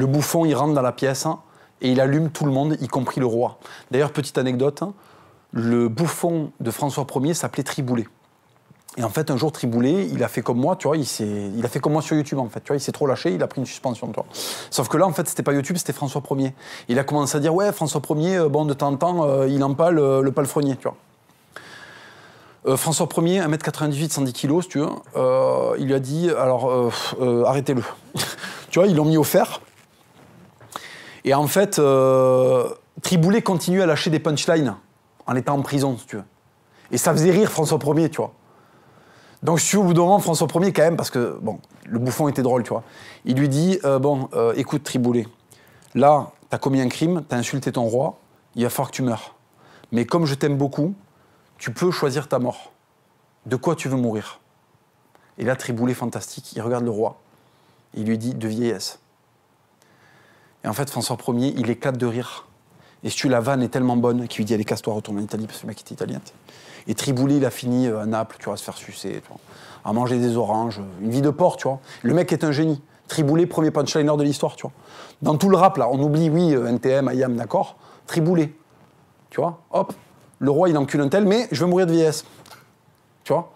Le bouffon, il rentre dans la pièce hein, et il allume tout le monde, y compris le roi. D'ailleurs, petite anecdote, hein, le bouffon de François Ier s'appelait Triboulet. Et en fait, un jour, Triboulet, il a fait comme moi, tu vois, il, il a fait comme moi sur YouTube, en fait, il s'est trop lâché, il a pris une suspension, tu Sauf que là, en fait, c'était pas YouTube, c'était François Ier. Il a commencé à dire, ouais, François Ier, euh, bon, de temps en temps, euh, il empale parle euh, le palefrenier, tu vois. François Ier, 1m98, 110 kg, tu vois. il lui a dit, alors, arrêtez-le. tu vois, ils l'ont mis au fer, et en fait, euh, Triboulet continue à lâcher des punchlines en étant en prison, si tu veux. Et ça faisait rire François Ier, tu vois. Donc, si au bout d'un moment, François Ier, quand même, parce que, bon, le bouffon était drôle, tu vois, il lui dit euh, Bon, euh, écoute, Triboulet, là, t'as commis un crime, t'as insulté ton roi, il va falloir que tu meurs. Mais comme je t'aime beaucoup, tu peux choisir ta mort. De quoi tu veux mourir Et là, Triboulet, fantastique, il regarde le roi. Il lui dit De vieillesse. Et en fait, François Ier, il éclate de rire. Et si tu la vanne est tellement bonne qu'il lui dit Allez, casse-toi, retourne en Italie, parce que le mec était italien. Et Triboulet, il a fini euh, à Naples, tu vas se faire sucer, à manger des oranges, euh, une vie de porc, tu vois. Le mec est un génie. Triboulet, premier punchliner de l'histoire, tu vois. Dans tout le rap, là, on oublie, oui, euh, NTM, IAM, d'accord, Triboulet. Tu vois, hop, le roi, il encule un tel, mais je veux mourir de vieillesse. Tu vois